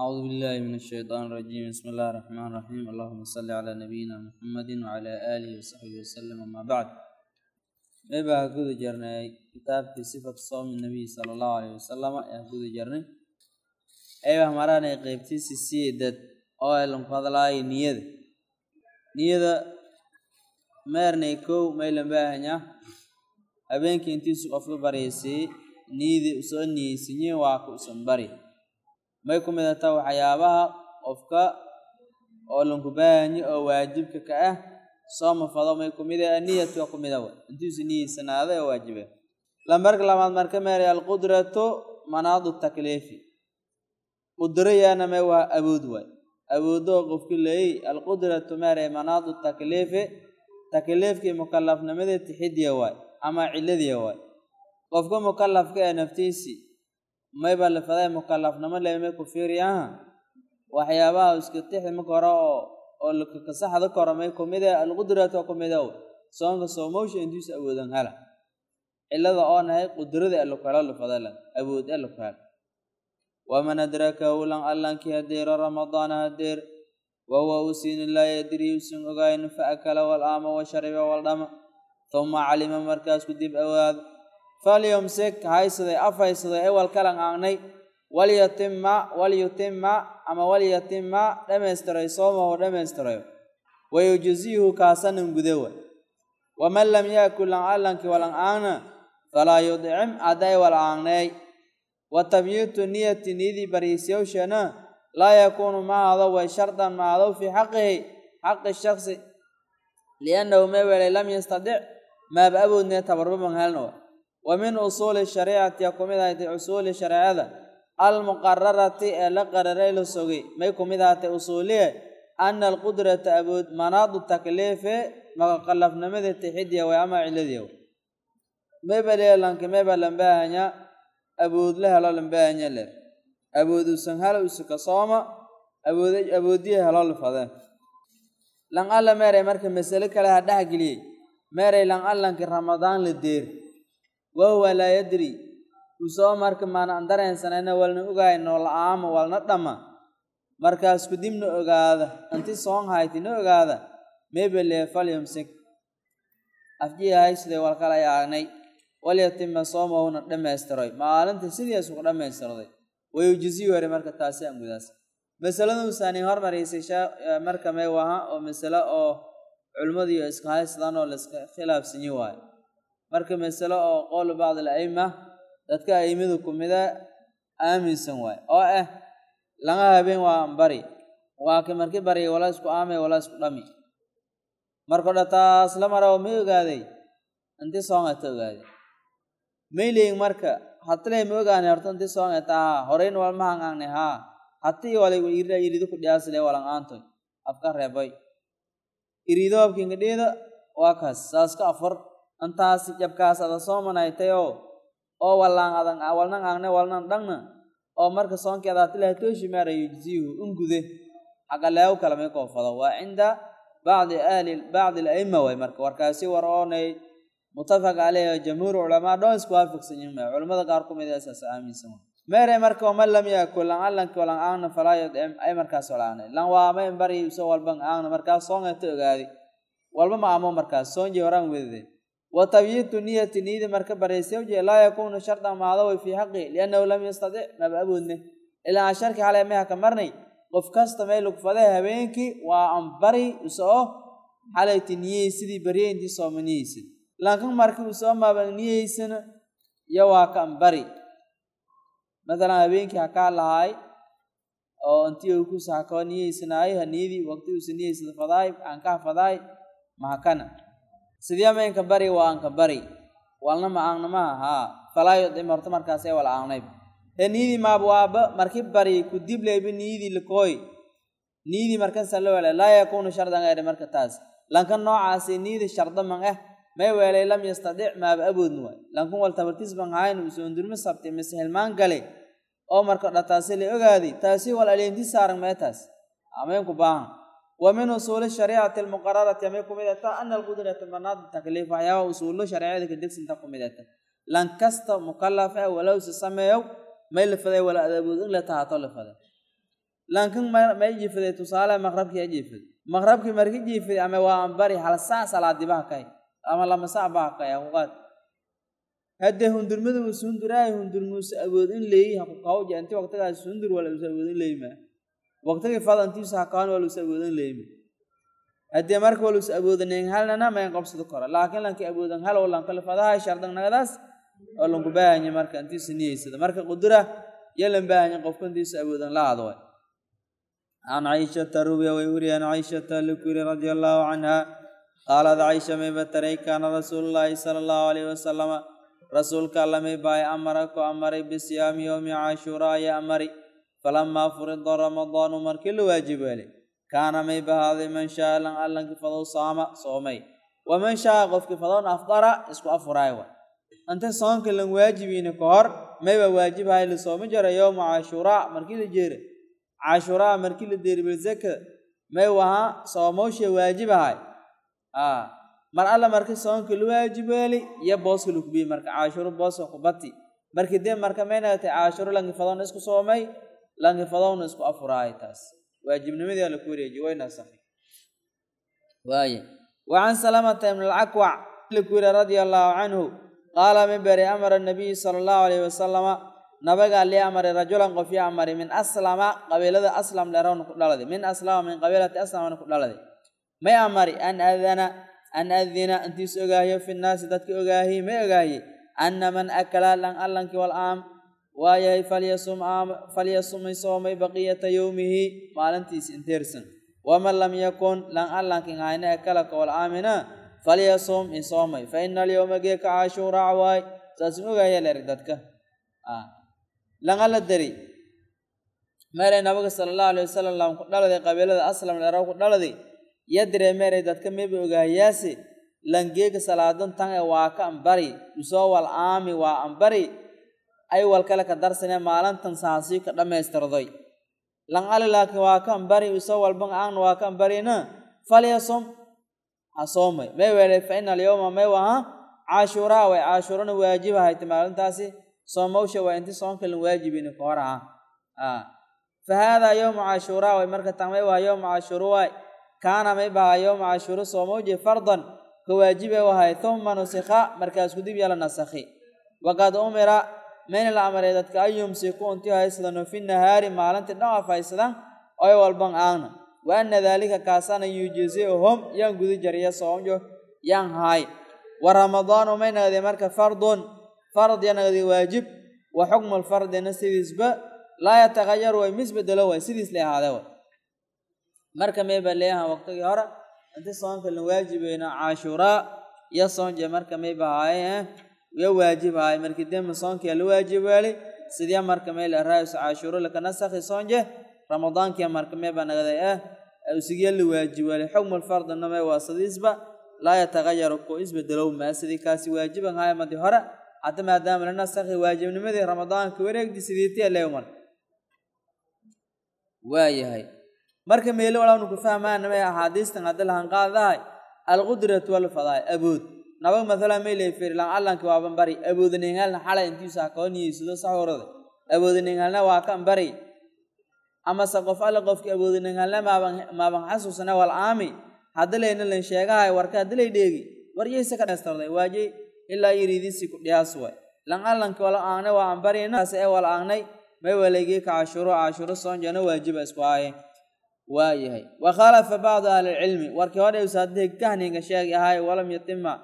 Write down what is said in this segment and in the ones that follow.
أعوذ بالله من الشيطان الرجيم بسم الله الرحمن الرحيم اللهم صل على نبينا محمد وعلى آله وصحبه وسلم أما بعد baa guda jirnay kitaabkii sifat soomi nabiy sala allahu alayhi wasalam ayaan guda jirnay aybaa maraanay qeybtiisii sii dad oo aylan ku hadlaayay niyada niyada meernay kow maylan baahanyaa habeenkii intiisu qofka baryaysiiye niyadii usoo niyeysinye waa ka usan bari may ku mid ataa waxyaabaha qofka oo lankubaani oo waajibka ka ah sooma fado may ku mid aniyatu ah ku mida ah. intuusi niyiysanaada oo waajibe marka labaad marka meelay alqudratu manaadu takliifi qudro yaana waa awood waay awoodoo qofki leey alqudratu meelay manaadu takliifi takliifkii mukalafnimadii tixidiya waay ama ciladiya waay qofka mukalafka ee naftiisii mayba lafadae mukalaafnimo le may ku fiiriyaaha waxyaabaha iska tixi maka hore oo oo lakasaxda kora may kumide alqudrata ah kumidow soonka soomowsha intiisa awoodan hala cilada oo nahay qudrada alukala lafadala awood alukala waman adrakahu lan allankii hadeero ramadaana hadeer wahuwa usiini laa yadrii ogaayn fa akala walaama washariba waldhama huma calima markaas kudib awaado falyumsik haysaday af haysaday ee walkalangaangnay walyatima walyutima ama walyatima dhammaystiray soomahu dhammaystirayo wayujziihu kaasanan gudawa waman lam yaakul lancalanki walancaangna falaa yudcim ewal walancaangneey wa tabyiitu niyati niyadii bariisyowsheena laa yakuunu maado way shardan maado fii xaqihi xaqi shaksi liannahu meewelay lam yastadic maaba aboodnee tabarba manheelnawa wa min usuuli shariicati yaa kumid ahatay usuuli shareecada almuqararati ee la qararay la sogay may kumid ahatay usuuliye ana alqudrata abood manaadu takliife magaqalafnimada tixidiya way ama ciladiya mebaleelanka meba lambahanya aboodla helo lambahanya leer abood usan halo usika sooma abood aboodiya helo lafadeen lan alla meeray marka masale kale ha dhexgeliyey meeray lan allanki ramadaan la deer wahuwa laa yadri uusoo marka maana aan dareensanayna walna ogahay noolaaama walna dhamma markaas kudib na ogaada anti soon hayti na ogaada meebelee falyumsik afjiyahay siday walkala yaagnay walyatima soomahuna dhammaystiroy maalinta sidiias uku dhammaystirday wayujisiyu hare marka taasi amudaas masaladuu saani hormaraysay marka meewaha oo masalo oo culimmadiiyo iskahaysadan oo la iska khilaafsanyi waayo marka masalo oo qowl bacd alaima dadka aimadu kumida aaminsan waay oo ah lama habeen waa bari waa ka marki barya walaa isku aamay walaa isku dhami marka odha taas la maraoo ma ogaaday inti soongata ogaaday mayleyin marka hatley ma ogaanay horta inti soongata haa horeyna walma hangaangnay haa hati walaygu irida irido ku dhiyaasile walang aantoy afka reebay irido waa kaas saaska afar antaasi jabkaas ada soo manaytayoo oo wallaan adan walnan aangne oo marka soonkii adaatilaha tooshimaara yujziihu ungude xagga leew kalamay koofado waa cinda bacdi aali bacdi alaima way marka warkaasi war oonay muttafaq caleyh oo jamhuur culamaa dhoon isku waafaqsan yihin may culamada qaar ku mid saas aaminsan meere marka waman lam yaakul lan allanki walan aangna falaa yudcim ay markaas walaanay lan waamay bari iso walban aangna markaas soongata ogaadi walba ma amo markaas soonjii horaan wedade wtabyiidu niyati niyadii marka baraysay wje laa yakuunu shardan maadawey fii xaqi liannahu lam yastadic maba awoodne ilaa aan sharki xalay maha ka marnay qof kasta meel ugfaday habeenkii waa aan bari usoo xalayta niyey sidii baryayntii sooma niyeysid laakin markii usoo maaban niyeysana iyo waa ka an bari maalan habeenkii ha kaa oo intii ukusa hakoo niyeysanaay ha niyadii waqti uusa niyeysada fadaay aan ka hafadaay mahakana sidee maynka bari waa anka bari walna ma aangnama ahaa falaa yudim horta markaas ee wala aangnayb ee niidii maabwaaba marki bari ku diblaybi niidii likooy niidii markan sala weelay laa yakuunu shardan gayri marka taas lanka noocaasi niidi sharda man ah eh. may weelay lam yastadic maaba aboodn waay lankun waltabartiis ban haaynu isoondurmi sabtay mise hilmaan gale oo marka dhataasi la ogaadi taasi wal aleenti saaran mee eh taas amaynku baahan wa min usuuli shariicati almuqararati amay ku mid ahtaa ana alqudrata manaadu takliif waxyaaba usuullo shareecada kadegsinta ku mid ahta lan kasta mukalaf ah walowse sameeyow may lifaday wala adaabood in la tahaato lifaday laakiin may jiifaday tusaale maqrabkii a jiifaday maqrabkii marki jiifaday ama waa anbari hal saac salaadibaha kay ama lama sac baha kay hakuqaad haddee hundurmada wasuhunduraayo hundurmuuse awood in leeyi hakuqawja inti waqtigaas waqtigii fadantiisu hakaan waa luis awoodan leemi haddee marka waa luis awoodanen halnana mayan qabsado kora laakiin lanka awoodan halow lanka lifadahay shardan nagadaas oo lanku baahanya marka intiisu niyeysada marka qudura yo lan baahanya qofka intiisu awoodan la adwa can caishata rubiya way wariyaan caishata likuri radia allaahu canha qaalad caisha mayba taray kaana rasuulu llaahi sala allahu alayhi wasalama rasuulka alla may amara ku amaray bisiyaami yowmi caashuuraa yo amari falamaa furida ramadaanu markii la waajiboonay kaana may bahaaday man shaaa lan allankii fadow saama soomay waman shaaa qofkii fadown afdara isku afuraay wa anta soomka lan waajibiina ka hor mayba waajibahay la soomi jara yowma cashuuraa markii la jeera cashuuraa markii la deeribilzaka may wahaa soomowshee waajibahay a mar alla marka soonka la waajibeeli iyo booska lakubiye marka cashuuro booska kubati markii dee marka maynagtay cashuuro langi fadown isku soomay laankifadoona isku afuraayo taas waajibnimadii ku wareejiye way waaye wa can salamata ibn alcakwac laku yihi radia allaahu canhu qaala miberi amara nabiyu sala allahu alayhi wasalama nabigaa lii amare rajulan qof ii amari min aslama qabiilada aslam dheerawna ku dhalada min aslama min qabiilati aslamana ku dhalada may amari an adana an adina intiis ogaahiyo fi nnaasi dadka ogaahiye may ogaahiye ana man akala lan allankii walaam waayahay falyasumay soomay baqiyata yowmihi maalintiisi inteersan waman lam yakun lan allaankin hayna e kala kool aamina falyasum isoomay fa ina alyowma geeka cashuuraa waay saas mogaya leer dadka lan alla dari meeray nabiga sala allahu alayh wasalam ku dhaladay qabiilada aslam leeraw ku dhaladay yadire meeray dadka meba ogaayaase langeega salaadan tan e waa ka ambari usoo wal aami waa ambari aywal kale ka darsane maalintan saasii ka dhammaystirday lanqali laakiin waa kan bari iso walban aan waa kan barina falyasom ha soomay may weelay fa ina alyowma may waha caashuuraa way caashuurana waajiba hayte maalintaasi soomawsha waa inti soonkalin waajibini ka ah fa haadaa yowma caashuuraa way marka taan may waha yowma caashuuru waay kaana may baha yowma caashuuru soomawji fardan ka waajibe wahay thumma nusikha markaasku dib yala nasakhi waqad umira man la amray dadka an yumsiku inti haysdano fi nahaari maalintii dhaqaf haysada oy walban aagna wa anna daalika kaasana yuujiziuhum yaan gudi jariya soomjo yaan haay wa ramadaanu may marka fardun fard ya waajib wa xukmu lfardina sidiisba laa yatakayaru way misbedelo way sidiis la ahaade way marka mee baa leeyahan waqtigii hore inti soonka la waajibeyno caashuuraa iyo soonje marka may bahaayee eh? uga waajibahay markii dembi soonkia la waajib weelay sidee marka meel raayus caashuuro laka nasakhi soonje ramadaankia marka mee ah usigee la waajib weelay xukmu waa sidiisba laa yatagayaru ku isbedelowmaa sidii kaasi waajiban haya hore hadda maadaama la nasakhi waajibnimadii ramadaanka wareegdi sidiitiya leewman waayahay marka meelo walaa nuku fahmaanamee axaadiistan hadda lahanqaadahay alqudratu walfadaay abood naba mathala mayle ferilaan allankii waaban bari awoodanengaalna xalay intiisu ha koo waa kan bari amase qof alle qofkii awoodanengaalna maaban xasuusna wal aami haddalayna sheegahay warka haddalay dheegi waryayse ka dhaystarday waajey ilaa yiriidiisi ku dhiyaas way lan allankii wal aagnay waa aan ee wal aangnay may waleygii ka cashuuro cashuuro soonjana waajiba isku aaye waayahay wa bacdu ahlicilmi warkii hodhayusaadihig kahninga sheegi ahay walam yatima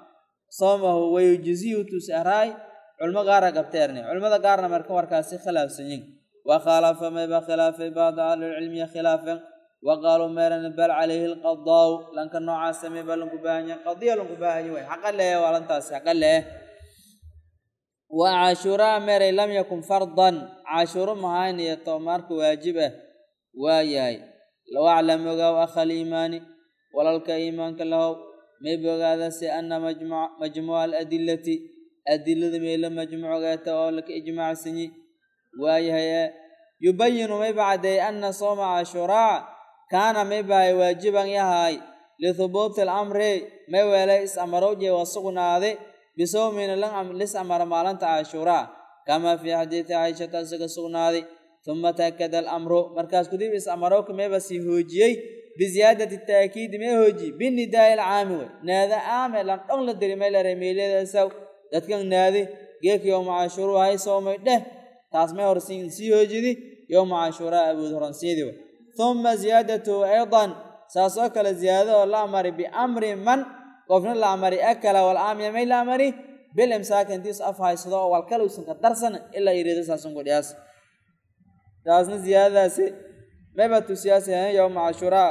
soomahu wayujiziyu tusaraay culmo qaara qabteerne culmada qaarna marka warkaasi khilaafsanyin wa khalafa mayba khilaafay bacda ahlilcilmiya khilaafen wa qaaluu meeran bal calayhi lqadaaw lanka noocaas samey baa lanku baahanya qadiya lanku baahanya way xaqa leeh waa xaqa leeh wa cashuuraa meeray lam yakun fardan cashuuro mahaynayo toomaarka waajib ah waa yahay lawaclam ogaaw akhal iimaani walalka iimaanka lahow mayb ogaada se ana majmuuca aladillati adilada meela majmuucgeeta oo laka ijmaacsanyi waayahaye yubayinu mayba caddeey ana sooma cashuraa kaana maybahay waajiban yahay lithubuuti alamri may weelay is-amarowje waa sugnaade bisowmina lisamara maalinta cashuraa kamaa fii xadiidi caishata isaga sugnaaday uma taakada alamru markaas kudib is-amarowka mayba sii hoojiyey biziyaadati taakiidi mehoji binidaai alcaami wey naada aame landhon la diri meylare meeladasaw dadkan naadi geek yowma cashuuruu hay soomay dheh taas may horsiin sii hoojidi yowma cashuuraa abuud horansiidi wey humma ziyaadatuhu aydan saas oo kale ziyaadadoo la amari biamri man qofna la amari akala walcaamiya may la amari bil imsaaka intiisu af haysado oo walkal uusan ka darsan ilaa meebaa tusiyaasi hayn yowma cashuraa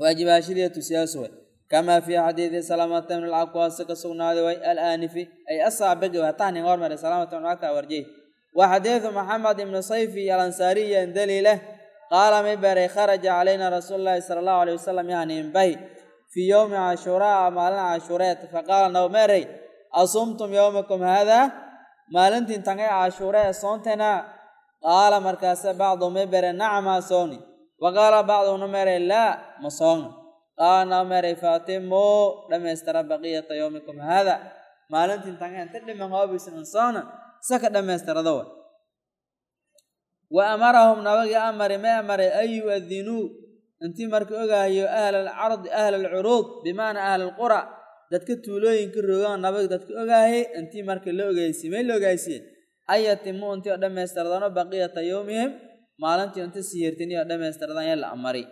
waajibaashadiiya tusiyaas way kamaa fii xadiidi salaamata min alcakwaasi ka sugnaaday way alaanifi ay asaabiqi way tahnin hormare salaamata min alcaka warjey wa xadiidu maxamed ibni sayfi alansaariyi andaliileh qaala miberay kharaja calayna rasuulu llaahi sala allahu aleyh wasalam bay fii yowmi cashuraa maalin cashureed faqaala nowmerey asumtum yowmakum haadaa maalintiin tangay cashuree soontenaa qaala markaase bacdu mebere naca maa sooni wa qaala bacduna mere laa ma soona qaana mere faatimo dhammaystira baqiyata yowmikum haada maalintiintan inta dhiman hoobisan soona saka dhammaystirada wa amarahum nabagii amari ma amaray an yu-adinuu intii marka ogaayo ahla alcardi ahla alcuruud bimacnaa ahla alqura dadka tuulooyinka roogaan nabagi dadka ogaaye intii marka la ogeysiye may la ogaysiyeen an yatimu intii oo dhammaystirdaanoo baqiyata yowmihim maalintii inta siyirtin oo dhammaystirdaan yaa la amari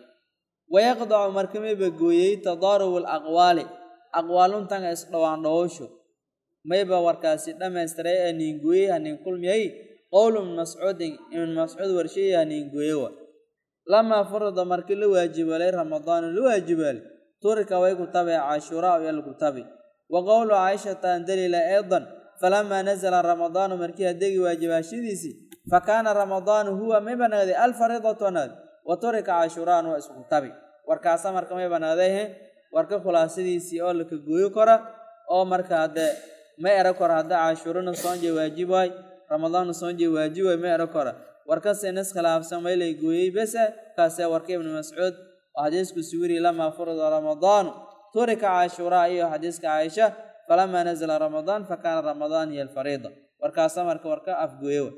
wayaqdacu markamayba gooyey tadaarubu alaqwaali aqwaaluntanga isdhowaandhawoosho mayba warkaasi dhammaystiray ee niingooyey ha niinkulmiyay qowlu min mascuudin ibn mascuud warsheeye ha niingooye wa lamaa furida markii la waajibalay ramadaanu la waajibaalay turika way ku tabe cashuuraa u yal ku tabi wa qowlu caaishata an dalila eedan falamaa nazala ramadaanu markii hadegi fa kaana ramadaanu huwa may banaaday alfariidatu anaad wa turika cashuuraan waa isku tabi warkaasa marka may banaadehe warka khulaasadiisii oo laka gooyo kora oo marka hadee ma ero kora hadda cashuurana soonje waajib waay ramadaanna soonje waajib waay ero kora warkase niskhilaafsan maylay gooyey bese kaase warka ibnu mascuud oo xadiisku suwiri lamaa furida ramadaanu turika cashuraa iyo xadiiska caaisha falamaa nazla ramadaan fakaana ramadaan iyo alfariida warkaa samarka warka afgoyowa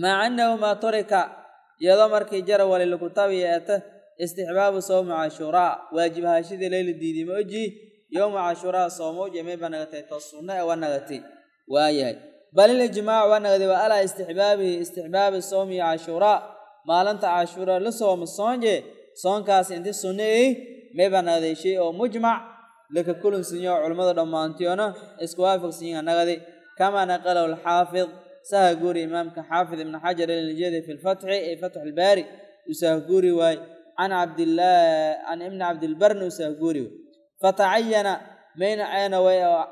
maca annahu maa iyadoo markii jara walilkutaabi yeeta istixbaabu sowmi cashuuraa waajibahashadii leyla diidima oji yowma cashuuraa soomowja may baa nagatay to ee waa waayahay bal ilijmaac waa nagaday alaa istixbaabihi istixbaabi sowmi cashuuraa maalinta cashuuraa la sooma soonje soonkaas inti sunna ey may nagaday shay oo mujmac laka kulun sinyo culummada dhammaantiona isku waafaqsan yihiin annagadi kamaa naqalahu alxaafid saha guuri imaamka xaafid ibni xajar aliljadi fi lfatxi ee fatxu albaari uu saha waay waaye can cabdillaah ibni cabdilbarna uu saha guuri fatacayana mayna ceena way oo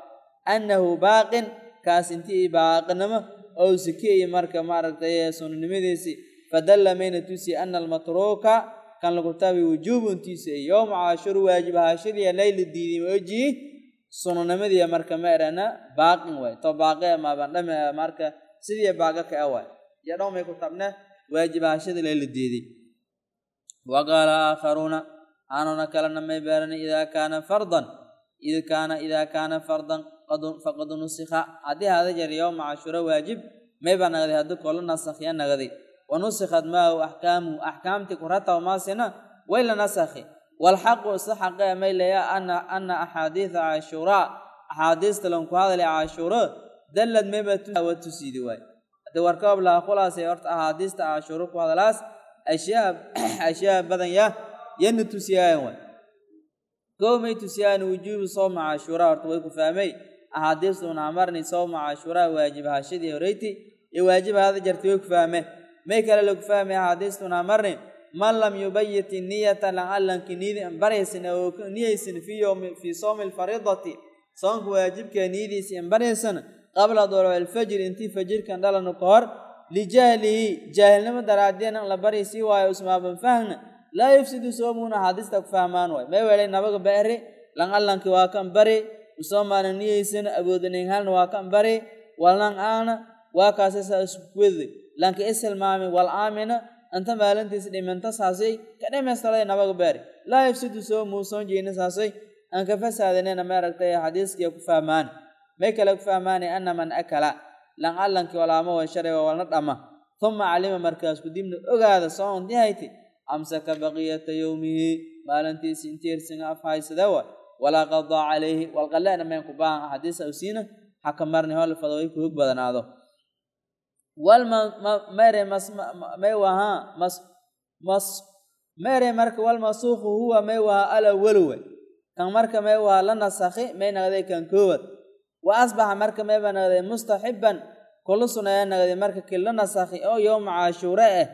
annahu baaqin kaas intii baaqinimo ou sikiyay marka maaragtay sunnanimadiisii fadalla mayna tusi ana almatruuka kan lagu taabay wujuubuntiisa iyo yowma caashur waajib ahaashadiiya layla diiday maoji sunanimadiiya marka ma erana baaqin waay to baaqi amaaban ah dhame marka sidiiya baaqa ka ah waay iyo dhowmay ku taabna waajib ahaashadii layla diiday wa qaala aakharuuna aanuna kalena may beerana idaa kaana fardan id kaana idaa kaana fardan faqad nusikha haddii hada jeer yowma cashura waajib may baa nagaday koola nasakhiya nagaday wanusikhat maahu axkaamuhu axkaamtii kurataba maasina way la nasakhi walxaqu isa xaqee may leeya ana ana axaadiida caashuuraa axaadiista lanku hadalay caashuuro dallad mebawaa tusiidi waay haddii warkabab lahaa kulaasay horta axaadiista caashuuro ku hadalaas ashyaa ashyaa badanya yana tusiyaayan waay koo may tusiyaan wujuubu sowma caashuuraa horta way ku fahmay axaadiistu una amarnay sowma caashuuraa waajib hashadii horeyti iyo jarta way fahme may kale lagu fahmay axaadiistuna marin man lam yubayit niyata lacalanki niyadii baraysin oo niyaysin fii yowmi fii soonka waajibka niyadiisi inbaraysan qabla dolow alfajri intii fajirkan dhalanu ka hor lijahlihi jaahilnimo daraaddeena la baraysii waayo usmaaban fahna laa yufsidu soomuuna axaadiista ku fahmaan waay may weelay nabaga baari lancalanki waa kan bari musoomaana niyaysan awoodanahalna waa kan bari walan aana waa kaasasa iskuweday laanka isilmaami wal aamina anta maalintiis dhimanta saasay ka dhamaystalay nabaga baari laa yafsidu soo muusoon jeeni saasay aan ka fasaadanina maaragtay xadiiskiiya ku fahmaan may kale ku fahmaanay anna man akala lan allankii walaama way sharayba walna dhama huma calima markaas kudibna ogaada soo untihayti amsaka baqiyata yowmihi maalintiisi intiirsinga afhaysada wa walaa qadaa calayhi walqaleena mayn ku baahan axadiis awsiina xaka marni hol badanaado mere marka walmasuuqu huwa may waha alawaluwe kan marka may la nasakhi may naqday kan koowaad wa asbaxa marka mayba naqday mustaxiban kula sunaya naqday marka ki la nasakhi oo yowma cashuure ah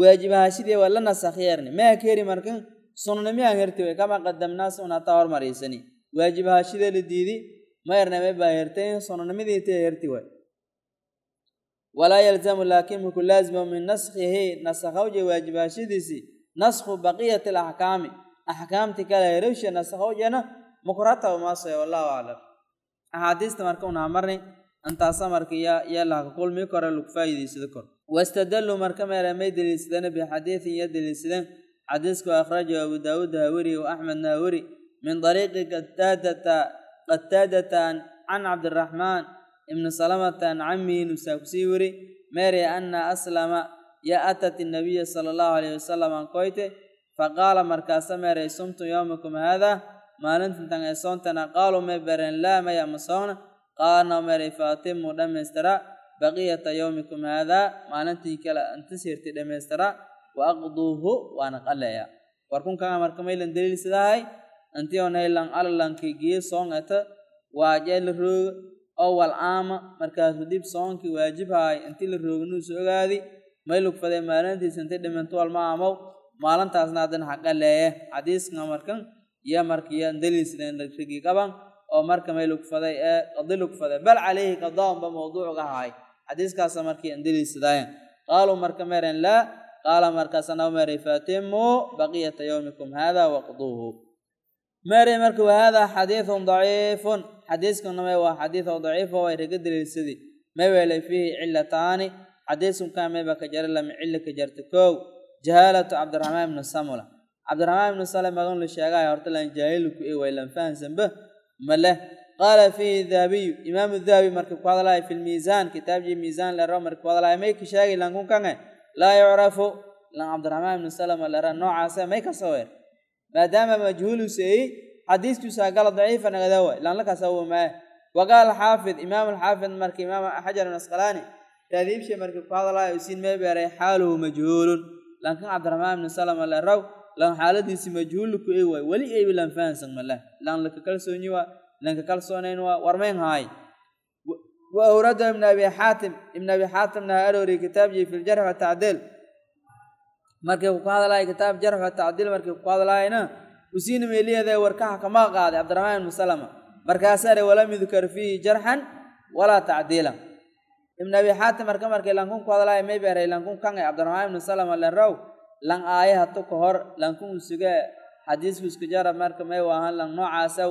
waajibahashidii waa la nasakhi erni maa keri markan sunnanimi aan way kama qadamnaa suna taa hormaraysani waajibahashidee la diidi ma erna may hertay sunnanimadii herti way walaa yalzamu laakiin muku laasima min naskhihi nasakhowje waajibaashadiisii naskhu baqiyati alaxkaami axkaamti kale herewshe nasakhowjena mukurata umaasoe wallahu aclam axaadiista marka unaamarni intaasa marka ya yaa lahka kulmi kore lagu faa'iidaysado kor wastadalluu marka meere may deliilsadeen bixadiidin yo deliilsadeen xadiisku akhrajahu abu daawuud haweri wa axmedna haweri min dariiqi qataadata qataadata can cabdiraxmaan ibnu salamata an camihi nusaa kusii weri mary anna aslama ya atat inabiya sala allahu alayhi wasalam aan koyte qaala markaasa meeray sumtum yowmakum haadaa maalintintan ee soontana qaaluu may bareen laa maya ma soona qaalna meeray fa atimuu dhammaystiraa baqiyata yowmikum haadaa maalintii kale intis hirti dhammaystiraa wa aqduuhu waana qaleeya warkunkaa daliil sidaahay intiyo naylan alalanki giye soon eta waa jeela rooga oo walcaama markaasuu dib soonkii waajibahay intii la rooginu ogaadi may lugfadee maalintiisa intii dhimantu walmaamow maalintaasna haddana haqaleeye xadiiska markan iyo markiyo daliisregi qaban oo marka may lugfaday ee qadi lugfaday bal calayhi qadaonba mawduucga ahay xadiiskaasa markii indaliisadaayeen qaaluu marka meeren laa qaala markaasanau meeray faatimuu baqiyata yowmikum haada waqduuhu meeray marka wahaadaa xadiidun daciifun xadiiskaname waa xadiidoo daciifa ah oo ay raga daliilsadii mawelay fiihi cilataani xadiisunkaa meeba ka jara lama cili ka jarta koow jahaalatu cabdiraxmaan ibnu samula cabdiraxmaan ibnu sale magan la sheegaya horta lan jaahilku e waylan fahansanba ma leh qaala fiihi dahabiyu imaamu dahabi marka ku hadlaya fi lmiisaan kitaabjii miisaan lero marka ku hadlaya may ka sheegi lankun laa yucrafu lan cabdiraxmaan ibnu salama lera noocaasa eh, may ka saweer maadaama majhuulu seeyi gala daciifa nagadaa waay laanlakaasaa wamaa eh. waqaal xaafid imaam alxaafid marka imaam xajar asqalaani taadiibsha marka ku hadalaayo siin mee beeray xaaluhu majhuulun lankan cabdiraxmaan ibni salama leraw lan xaaladiisi majhuulku e waay weli eybi lan fahansan malah lan laka kalsoonyi lanka kalsoonayn waa warmayn haay wa awrada ibn abi xaatim ibn abi xaatimna ha arooriye kitaabjii fi ljarx wa tacdiil markii ku hadalaayo kitaab jarx wa tacdiil markii ku hadalaayna usiina meeliyada warkaha kama qaaday cabdiraxmaan ibnu salama markaasare walam yudkar fiihi jarxan walaa tacdiilan ibn abi xaatim marka markay lankun ku hadlaya maybeeray lankun kangay cabdiraxmaan ibnu salama lenraw lan aayah hatu ka hor lankun usuge xadiisku isku jara marka may waahan lan noocaasw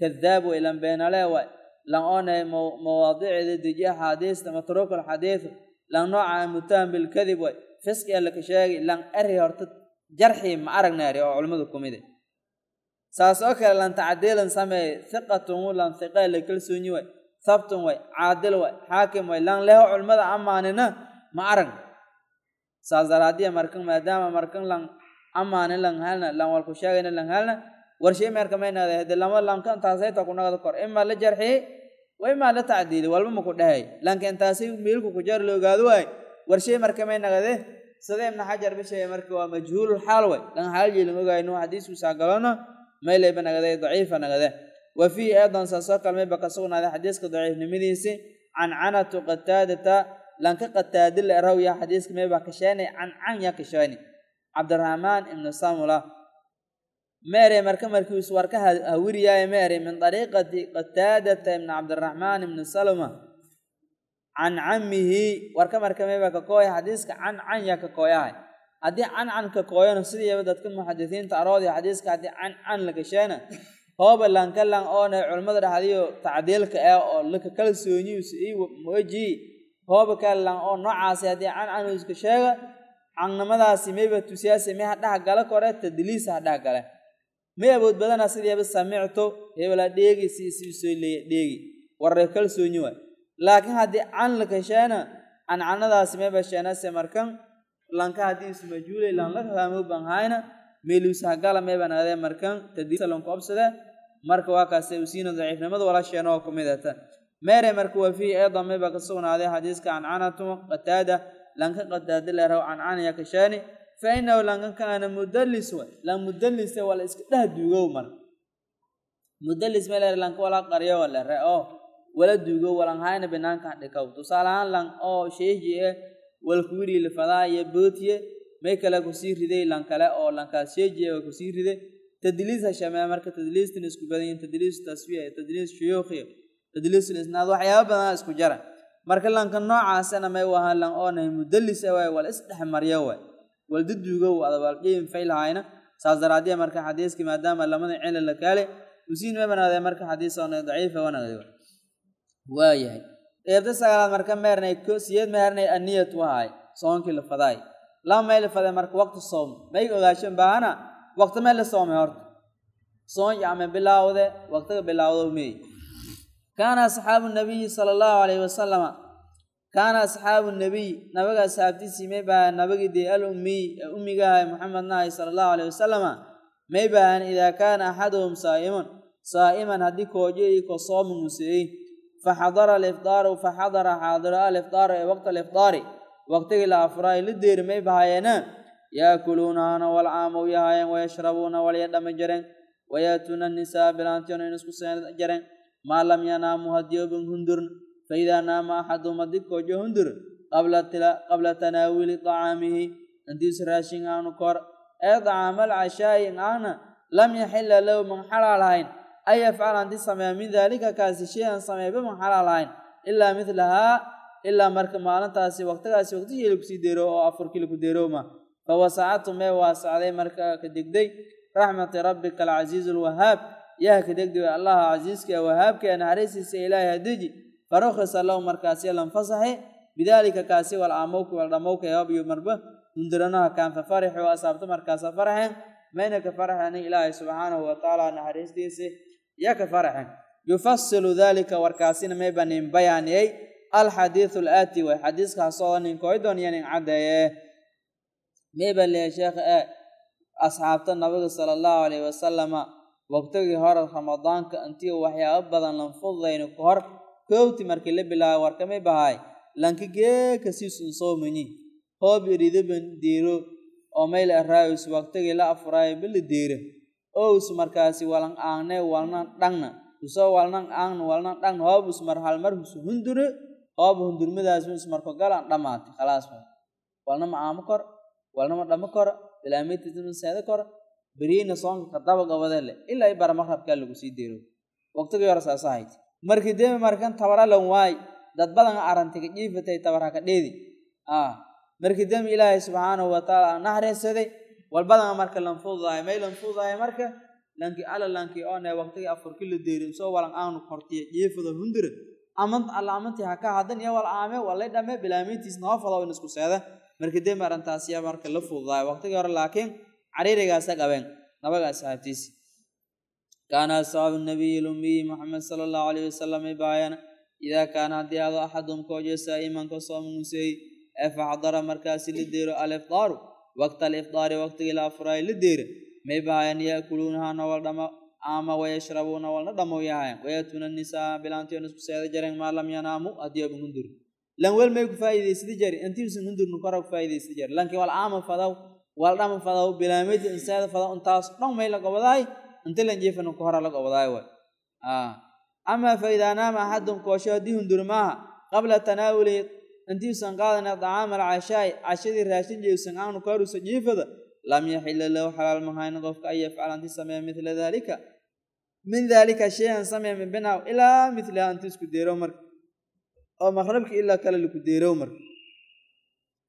kadaab way lan beenale way lan oonay mawaadiicda dejiya xaadiista matruukul xadiisu lan noocaa mutaham bilkadib way fiski alla ka lan eri horta jarxii ma aragnari oo culimmadu kumide saasoo kale lan tacdiilan sameeye hiqatun u lan hiqee la kalsoonyi way sabtun way caadil way xaakim way lan leho culimmada ammaanina ma arag saas daraadiya markan maadaama markan lan ammaanin lan halna lan walku sheegayna lan halna warshee meerkamaynaada hade lama lankan taasayta kunagada kor imaa la jarxii wa imaa la tacdiili walba maku dhahay lankan taasay miilku kujar loogaado waay warshee markamaynagade sida ibna xajar bisheeye marka waa majhuulul xaal way lan xaal jeelin xadiisku saagalona maylayba nagadee daciifa nagade wa fiihi aydan saa soo kalmayba ka sugnaaday xadiiska daciifnimadiisi cancanatu qataadata lanka qataadi la rawya xadiiska mayba kasheynay cancan yaa kasheynay cabdiraxmaan ibnu samula meere marka markiisu warkaha hawiriyaaye meere min dariiqati qataadata ibni cabdiraxmaan ibni salma can camihi warka marka mayba kakooya xadiiska cancan yaa kakooyahay haddii cancanka kooyana sidayaba dadka muxadisiinta aroodii xadiiska haddii cancan la gashaana hooba lankalan oona culimmada dhexdiyo tacdiilka ah oo laka kala soonyis iyo hooba kalan oo noocaasi haddii cancan iska sheega cannimadaasi mayba tusiyaasi may hadhaha gala kore tadliis hadhaha gale may awood badana sidayaba samicto hebela dheegi siisooleeya dheegi warreeb kala soonyi laakiin haddii can la gashaana cancanadaasi mayba sheenase markan lanka haddii ismajule lan la rabaa ma u banhayna meeliusahagala markan tadiisalonka obsada marka waa kaasay daciifnimada walaasheen oo kumid ata meere marka waa fiihi eedan meeba ka sugnaaday xadiiska cancanatu qataada lanka qataada leeraw cancanaya kashaani fa inahu lankan kaana mudalis way lan mudalise waa iska dheh duugow mar mudalis meleer lanka wala qaryo walere oo wala duugow walan hayna binaankan dhikaw tusaale ahaan lan oo sheehi eh walkuwidii lifadaaya bootiye may kale kusii riday lankale kale oo lankaasheejiya waa kusii rida tadliis hashamee marka tadliistina isku badanyihin tadliis taswiya tadliis shuyuukhiya tadliisul isnaad waxyaaba badanaa isku jara marka lanka noocaasana may u ahaa lan oonahay mudallisa ah waay wal isdhexmarya waay waldaduugow adabaaljiin faylhayna saas daraadee marka xadiiski maadaama lamada cilal la kaale usiin ma banaadee marka xadiis oona daciifa ah wanaagay waayahay eeda sagaalaad marka meernay ko siyeed meernay aniyat wahay soonkii la faday laba may la faday marka waqti soom mayga ogaashan baahana waqti may la soomay horta soon yacme bilaawde waqtiga bilaawdo meey kaana asxaabu nabiyi sala allahu calayhi wasalama kaana asxaabu nabiy nabiga asxaabtiisii may baahan nabigii dee al ummiyi ee ahay maxamed nahay sala allahu calayhi wasalama may baahan idaa kaana axaduhum saa'iman saa'iman haddii koojo iyo ko soomu museeyin faxadara aliftaaru faxadara xaadiro aliftaaru ee waqta aliftaari waqtigii la afuraay la deerimay bahaayeena yaakuluunahana walcaamow yahaayeen wayashrabuuna walya dhama jireen wayaatuuna nisaa bilaantiyona in isku seen jireen maa lam yanaamu hadiyooban hundurn faidaa naama axadum haddii koojo hundur qabla tanaawili tacaamihi intiisa raashin aanu kor ee dacaamal cashaayin aana lam yaxila low man xalaalahayn an yafcala hadii sameeya min daalika kaasi shayan an sameeyba xalaal ahayn ilaa midlahaa ilaa marka maalintaasi waqtigaasi waqtihii lakusii deero oo afurkii laku deerooma fawasacatu mee waasacday markaa ka degday raxmati rabbika alcasiizu lwahaab yaha ka degdega allaha casiiska ee wahaabka ee naxariistiisa ilaahay hadiji farukhisa lahu markaasi lanfasaxe bidaalika kaasi wal aamowka wal dhamowka marba mundiranaha kaan fa farixi oo asaabta markaasa faraxeen meynaka faraxeena ilaahay subxaanahu wa tacaala naxariistiisi yaka faraxen yufasilu daalika warkaasina maybanin bayaaniyey alxadiidu alaati way xadiiskaasoo ninkoydon yanin caddeeye mayban leeya sheekh ee asxaabta nabiga sala allahu alayhi wasalama waqtigii hore ramadaanka intii waxyaabo badan lanfududayno ka hor koobti markii la bilaabay warkamay bahay lankigee kasiisun soomini hoob iridaba deero oo mayl araayus waqtigii la afuraayo bili deere ows markaasi walang aangne walnan dhangna usoo walnan aangna walnan dhangna hoob usmar hal husu hundure hoob hundurmadaas usmarko galan dhammaatay khalaas walna ma aamo kor walna ma dhamo kor bilaameytidna seedo kor beriyeyna soonka kadaba gabadele ilaa i bara maqrabkaa lagu sii deero waqtigii hore saasa hayd markii deme markan tabara waay dad badan arantiga jiifatay tabara ka dheedi ah, markii deme ilaahay subxaanahu watacaala naxariisaday walbadana marka lan fududahay may lan fududahay marka lanki ala lanki one waqtigii afurki la deerin soo walan aanu kortiya dhiifada hundira amant alla amantii haka hadan iyo wal aame walay dhame bilaameyntiis noo fada in isku seeda marka dee marantaasiya marka la fududahay waqtigii hore laakiin cariirigaasa qabeen nabaga asxaabtiisi kaana asxaabu nabiyi lummiyi maxamed sala allahu alayhi wasalam ibaayana idaa kaana haddii ado axadum koojo saa'iman ka soo munseey ee faxdara markaasi la deero alifdaaru waqta alifdaari waqtigii la afuraay la deera may bahayaan yaakuluunahaa nawal dhama ama wayashrabuuna walna dhamo yahayan wayatuna nisaa bilaantiyoon isku seeda jareen maa lam yanaamu adiyabu mundur lan wel may ku faa'iidaysidi jari intiisu mundur nukara ku faa'iidaysidi jari lanki wal aama fadaw wal dhama fadaw bilaamadi insaada fadaw intaas dhan may la gobadaay inta lan jeefa nuku hora la gobadaay way amaa fa naama axadun koosho haddii hundurmaaha qabla tanaawuli intii usan qaadana dacaama alcashaa'i cashadii raashinjii usan aanu kaarusa jiifada lam yaxila lahu xalaal mahayna qofka an yafcala inti sameeya midla daalika min daalika shay-an sameeya ilaa midlaha inti isku deerow marka oo maqrabkii ilaa kale laku deerow marka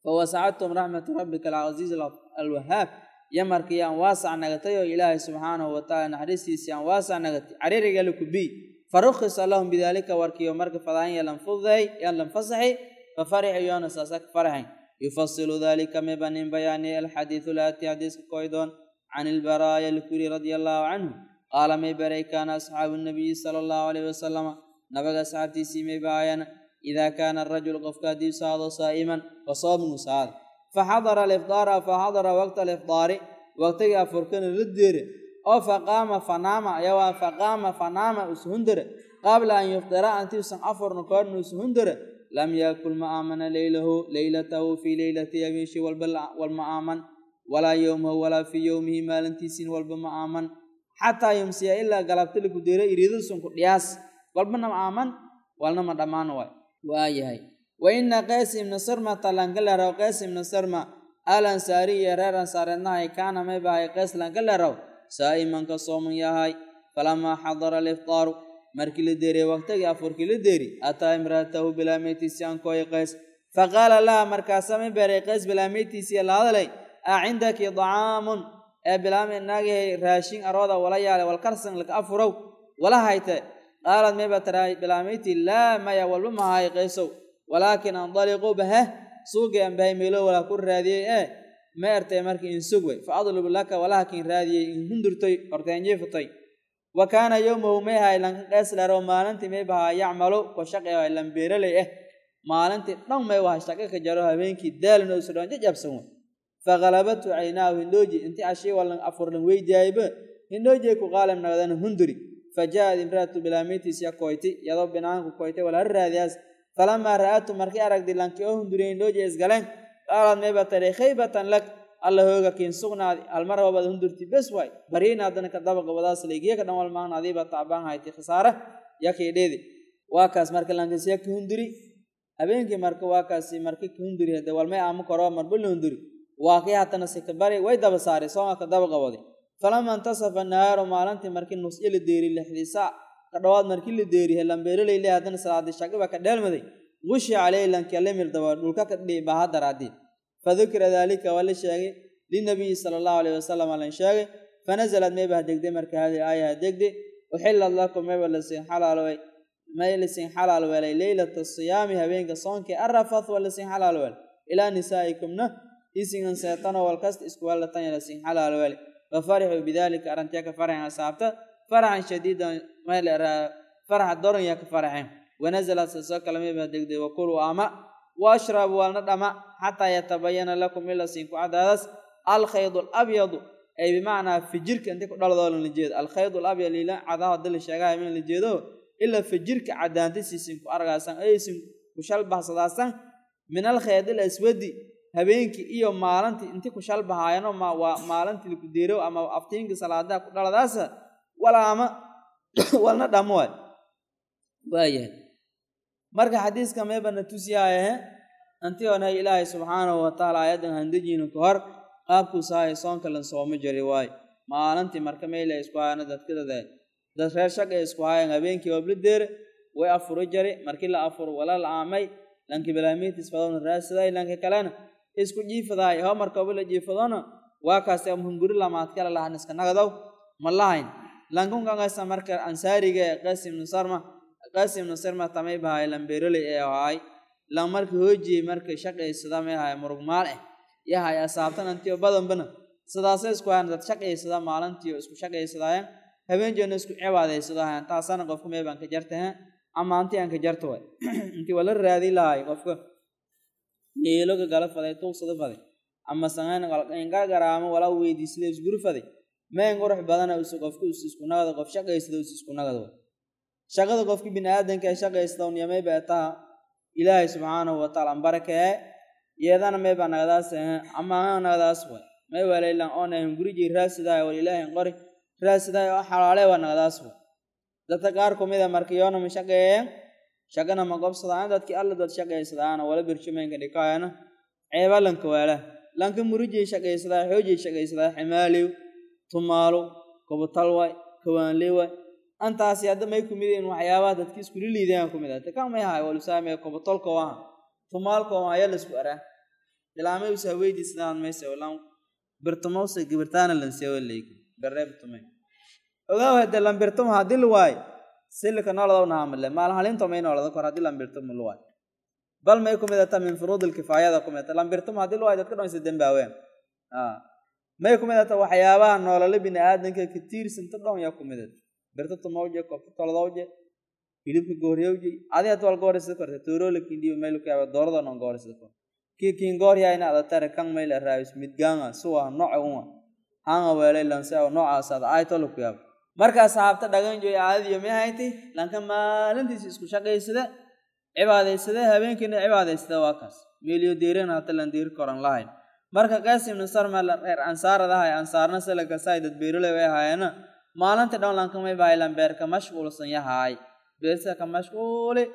fawasacadtum raxmatu rabbika alcasiiz alwahaab yamarka yaan waasac nagatay oo ilaahay subxaanahu watacaala naxariistiisi yaan waasac nagatay cariiriga laku biy farukhisa lahum bidaalika warkiyo marka fadaan yaalan fududay yaan lan ففرح يونس أسك فرح يفصل ذلك مبن بيان الحديث لا حديث قيدون عن البراء الكري رضي الله عنه قال مبري كان أصحاب النبي صلى الله عليه وسلم نبغى أصحابتي سيمي بايان إذا كان الرجل قفكا دي صاد صائما فصام صاد فحضر الإفطار فحضر وقت الإفطار وقت أفركن للدير أو فقام فنام يوا فقام فنام أسهندر قبل أن يفطر أنت أفر نكون أسهندر لم يأكل مآمن ليله ليلته في ليلة يبيش والمآمن ولا يومه ولا في يومه مالنتيسين والمآمن حتى يمسي إلا قلبت لك ديرة يريدون سنك دياس والبنا مآمن والنا ما دمان واي وايهاي وإن قيس بن سرمة تلنقل رو قيس بن سرمة الأنصاري يرى أنصارنا كان مباهي قيس لنقل رو سائما كصوم يهاي فلما حضر الإفطار markii la deeriye waqtigii afurkii la deeri ataa imraatahu bilaameytiisiyaankoy qays qaala laha markaasa mi beeray qays bilaameytiisiiya lahadalay a cindaki acaamun ee bilaame naagahay raashin arooda wala yaale e. walkarsan laka afurow wala hayte qaalad mayba taraa bilaameytii laa maya walba mahaay qaysow walaakin andaliquu bahe suuga anbahay meelo wala ku raadiyey ee ma ertay markii insugway fa adlubu laka walahakin raadiyey in hundurtoy horteenjiifatay wa kaana yowmahu may ahay lanka dheeslero maalintii may bahaa yacmalu washaqi ahay lan beeraley ah eh. maalintii dhan may wahay shaqa ka jaro habeenkii daalin oo sudhan jajabsan wey faqalabatu caynaahu hindhooji intii ashii walan afurlan weydiyaayba hindhoojiay ku qaalib naqdeen hunduri fajaa'ad imra'atu bilaamiintiisiya koyti yadoo binaanku koytay walhar raadiyaas falamaa ra'atu markii aragdi lankii oo hunduriya hindhooji isgaleen qaalaad mayba tadhay khaybatan lak alla hoogakin sugnaadi almar wabaad hundurti bes waay bariina haddana kadabaga wadaas leegiya marka laankinsya habeenkii marka waa kaasi marka ka aamu karo marba la hunduri waa way daba saaray sooma kadaba qabadi falama maalintii markii nusyo la deeri lixdii ka dhowaad markii la deerihe lambeelolay haddana salaadii shagaba ka dheelmaday gushi caleyhi lankalimir daba dhulka ka dhibaaha daraadiid fadukira dalika waa la sheegay linabiyi sal allahu alayh wasalam aa sheegay fanasalad meybah degday marka hadii aayaha degday uxilad lakum meyba lasin xalaalowey may lasin xalaal welay leylata siyaami habeenka soonke arafath waa lasin xalaal weelay ilaa nisaa'ikumna isingan seetano walkasta iskuwalatanya lasin xalaal weelay fafarixuu bidalika arrintiya ka faraxeen asaabta faraxan shadiidan meel faraxa doran ka faraxeen wanazalad sasoo kale meybah degday wakuluu ama waashrab waana dhama xataa yatabayana lakum ilaa sii ku cadaadas alkhaydu alabyadu ay bimacnaa fijirka inta ku dhaladoolan la jeedo alkhaydu alabyad lila cadaa hadii la sheegahay min la jeedo ilaa fijirka cadaantisi sinku argaasan ay sinku kushalbahsadaasan min alkhaydi al habeenkii iyo maalintii inti ku shalbahaayanoo waa maalintii laku deerow ama aftiinkii salaadaha ku dhaladaasa walaama walna dhamo waay waayahay marka xadiiska meebana tusiyaayahe antigonahay ilaahay subxaanahu watacaala aayaddan handejinu ka hor qaabkuu sahay soonka lan sooma jari waayo maalintii marka meyla isku hayana dadkadada dad reer shag isku haayeen habeenkii wabla deere way afuru jari markii la afuro wala lacaamay lanki bilaamiintiis fadona raasiday lanka kalena isku jiifadaay hoo marka waba jiifadona waa kaase muhunguri lamaadkala lahan iska nagadow ma lahayn lankunkangaasa marka ansaariga qasim ibnu qaasim nasirma tamay bahay lambeeroley ee ahay la marka hoojiyey markay shaqaysada may murugmaal eh yahay asaabtanantiyo badanbana sidaasay isku hayan dad shaqaysada maalintiio isku shaqaysadaayan habeenjeena isku cibaadaysado taasana qofka may baan ka jartaha ama anti aan ka jarta way intii waa la raadi lahay qofka yeeloga gala faday tuugsada faday ama sangaynga garaamo walaa weydiisla faday mayn qurux badana qofka is isku nagada qof shaqaysada is isku nagada way shaqada qofkii biniaadanka aadanka ee shaqaysta un yamay bay taha ilaahay subxaanahu watacaala mbarakee yeedana may baa nagadaas eh, amaha nagadaas way may walaylan onayn gurigii raasidahay walilaahin qori raasidahay oo xalaalee waa nagadaas way dadka qaar kumida markiyoona ma shaqeeye shaqana ma qobsadaan dadkii alla dad shaqaysadaana wala birjumaynka dhikaayana ceeba lanka waala lanka murijii shaqaysadaa xoojii shaqaysadaa ximaaliw tumaalo kabutalway kawaanliway antaasi hadda may kumid in waxyaabaha dadki iskula liidaan kumid a takamayaha walusaame kobatolka waha tumaalka waaya lasku araa ilaamay usa weydiisnaan maysa walam birtumose gibirtaana lanseewalayka gareebtume ogaa hadda lambirtum hadii luwaay silika nooladaw naamale maalhalinto may noolada kor hadii lambirtum luwaay bal may kumid ata min furuud ilkifaayada kumid lambirtum hadii luwaay dadka dhanse dambaaween ah. may kumid ata waxyaabaha noolole bini aadanka ka tiirsanta dhon yaa kumidata birtatamauje koobta toladauje hilibka gooryauje adi atu algoorisa korte torole kindiyo mailu kaaba doorada non goorisa kor ki kingooryaina ada tare kan mail raabis midgaanga suwa noca uma hanga weelay lanse aw nocaas ada ay tolu kuyaab markaa saxaabta dhaganjoy caadadiyo may haynti lanka maalintiisa isku shaqaysada cibaadaysada habeenkiina cibaadaysada waa kaas meeliyo deeran hata lan deeri koran lahayn marka qaasimna sarma reer ansaarad ahay ansaarna salakasaay dad beerulay way ahaayana maalinta dhowlan kamay baylan beerka mashquulsan yahay beersa ka mashquuli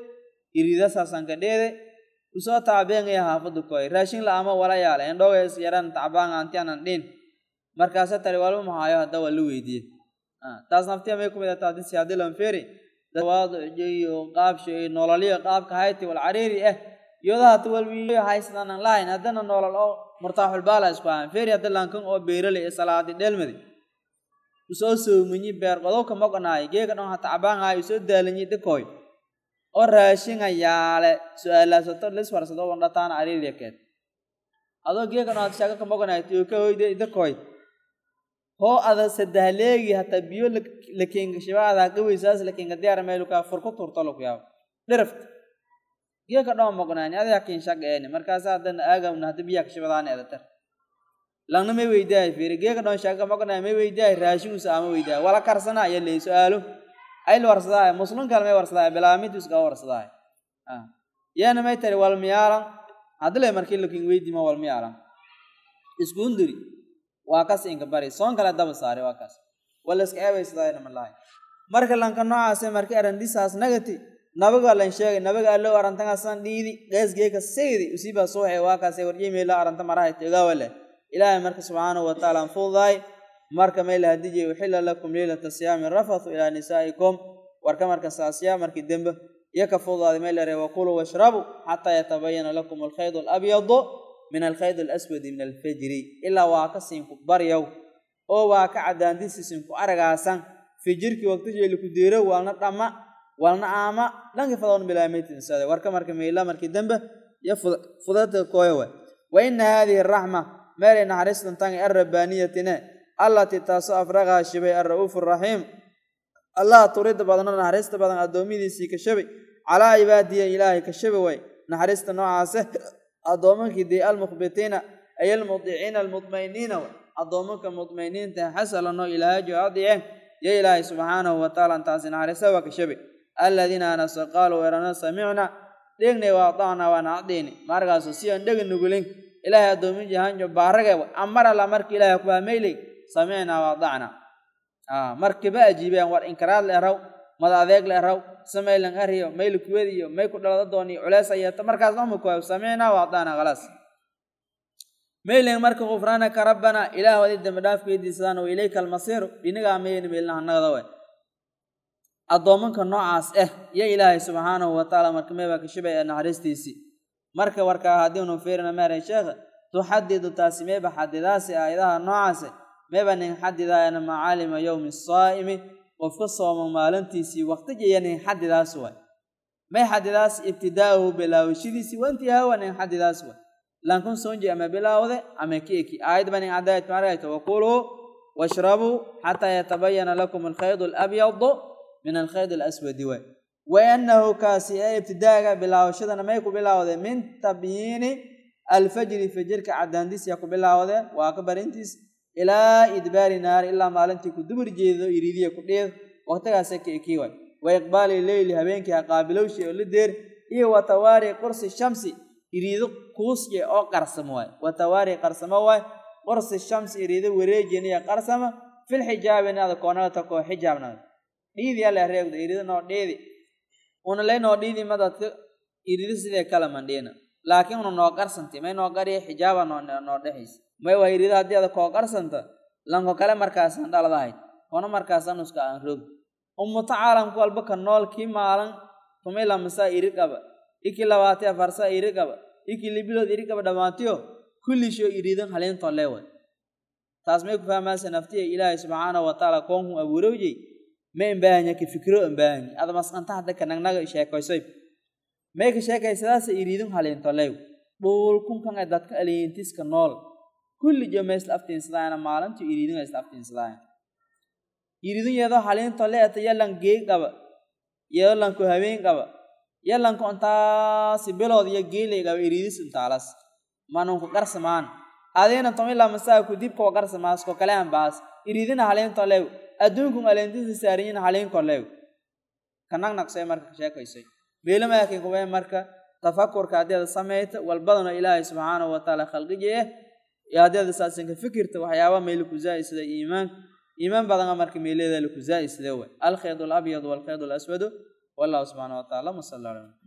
irida saasan usoo taabeengaya haafadu koy raashin la'ama walayaal endhogeys yaran tacbaanga antianan dhin markaase tari walba mahaayo hadda waa la weydiiye taas naftiya may kumid taadi siyaadilan feri waaduci iyo qaabshi iyo nololyo qaabka hayti wal cariiri eh. ah iyadoo hata walwiyo haysadanan lahayn haddana nolol oo oh, murtaaxulbaala isku ahan feri hadda lankan oo oh, beerale salaadi dheelmadi soo usoo soominyi beerqodow ka moqnaay geeka dhon ha tacbaanhaay usoo daalinyi dhikoy oo raashingayaale su-aalaasato liswarsado wandhataan aliilyakeed adoo geeka dhon had shaaga ka moqnaay tiyoka hoyde idhikoy hoo ada sadahleegi hataa biyo lakenga shibaada qaweysaas lakenga diyaar meelukaa furku turto lukuyaab dhirft geeka dhon moqnaani adaa kiin shaqeeni markaasa hadana aagawna hada biyaa ka shibadaani adatar langna ma weydaayo fiiri geeka dhon shaka maqnaa ma weydaayo raashimuus ama weydaayo wala karsana ayaa leey su-aalo ayl warsadaayo muslum kale may warsadaayo bilaamitus kaa warsadaayo ah. yaana may tari walmiyaalan hadile markii lakin weydima walmiyaalan iskuundiri waa kas inka bari soon kale daba saare waa kaas wala iska eebaysadaayo namalahay marka lanka noocaase markii arandisaas nagati nabaga lan sheegay nabaga allow arantangasan dhiidi gaasgeeka saydi usiibaa soo hee waa kaase warjimeyla aranta marahay tegawale ilaahay marka subxaanahu watacaala aan fududahay marka meel haddii jey lakum leylata siyaami rafathu ilaa nisaa'ikum warka marka saasyaa markii dembe iyo ka fududaaday meel yaree wakuluu washrabuu xataa yatabayana lakum alkhayd alabyadu min alkhayd alaswadi min alfajri ilaa waa ka siinku baryow oo waa ka caddaantiisi siinku aragaasan fijirkii waqtijeeliku diiro waalna dhamma waalna aama dhanka fadoon bilaametinsade warka marka meyla markii dembe iyo fudadka kooya way wa ina haadihi raxma meelay naxariistan tahay arrabbaaniyatine allatii taasoo afraqaha shibay alra'uufu araxiim allah turida badano naxariista badan addoommadiisii ka shabay calaa cibaadiya ilaahay ka shabi way naxariista noocaase addoomankii dee almukhbitiina ay almudiciina almudmainiina way addoomanka mudmainiinta xasalanoo ilaahajo addice yo ilaahay subxaanahu watacaala intaasi naxariista waa ka shabay alladiina anasa qaaluu erano samicna dhegnay waa adacnaa waana addiini markaasu si aan dhegi nugulin ilaahay addoomin jahanjo baaragaba amarala marka ilahay kubaameyley samicnaa waadacnaa markiba ajiibeen war inkiraad la eraw mad adeeg la eraw samaylan ariyo mayla kuwediyo may ku dhalada dooniyo culeys ayeeto markaas ama kuwaab samicnaa waadacnaa khalaas maylen marka kufraanaka rabbanaa ilaah adi dembi dhaaf keediisaan ilayka almasiiru dhinigaa mayeyni meelnahanagada we addoomanka noocaas ah iyo ilaahay subxaanahu watacaala marka meebaa kashibay ee naxariistiisii marka warkaa haddiinu fiirina meeran sheekh tuxadidu taasi meeba xadidaasi aayadaha noocaase meeba nin xadidaayana macaalima yowmi saa'imi qofka soomo maalintiisii waqtijiiya nin xadidaas waay may xadidaas ibtidaa'uhu bilaawishadiisii wa intihaawa nin xadidaas waay laankun soonji ama bilaawde ama kieki aayadba nin cadaayad maarayto wakuluu washrabuu xataa yatabayana lakum alkhayd alabyadu min alkhayd alaswadi waay waannahu kaasi ee ibtidaaga bilaabashadana may ku bilaawdee min tabyiini alfajri fajirka cadaantiis yaa ku bilaawde waa ka barintiis ilaa idbaari naari ilaa maalintii ku dumur jeedo iriidiya ku dhiid waqtigaase kikii wa iqbaali leyli habeenkii ha oo la deer iyo watawaari qursi shamsi iriido kuusya oo qarsamo waay wa qarsamo waay qursi shamsi iriido wareejiniya qarsama filxijaabinaada koonata koo xijaabnaada dhiidiyaa la reegdo iriido noo dhiidi unaleynodhiidi madadka iridi sidee kala mandheena laakiin una noo qarsantay may noo qariya xijaaba noo dhexaysa may waa irida haddii ada koo qarsanta lanko kale markaasaan dhaladahayd ahayd koona markaasaan uska aan rog ummuta caalamku walba ka nool kii maalan tumay lamisaa iri qaba ikii labaatay afarsaa iri qaba ikii libilood iri qaba dhammaantiyo kullishoo iridan haleentoo leeway taas may ku fahmaasa naftiya ilaahay subxaanahu wa tacaala koonhu abuurawjey maimbahanya kifikiro imbahanya ada mas anta hadda kanagnaga isheekaysoyb may ka sheekaysadaasa iriidun haliintoleyw dhuulkunkanga dadka aliintiska nool kullijo ma isla aftiinsadaayana maalintu iriidunga isla aftiinsadaaya iriidun yadoo haliintole eta yalan geeg qaba yadoo lanku habeen qaba yalanku intaasi bilood iyo geelay qaba iriidis intaalas manunku qarsamaan adeena tomila masaa kudibkawa qarsamaasko kalean baas iriidina haliintolew adduunkum alentisa saariyin haliinkon leego ka naqnaqsay marka ka sheekaysay biilamaakin kubee marka tafakurka haddeeda samayta walbadano ilaahay subxaanahu watacaala khalqijie iyo haddeeda saasinka fikirta waxyaaba mayla kuzaai sida iimaanka iimaan badana marka mayleeda la kuzaai sida way alkhayd alabyad walkhayd alaswadu wallahu subxaana watacaala masalla calaa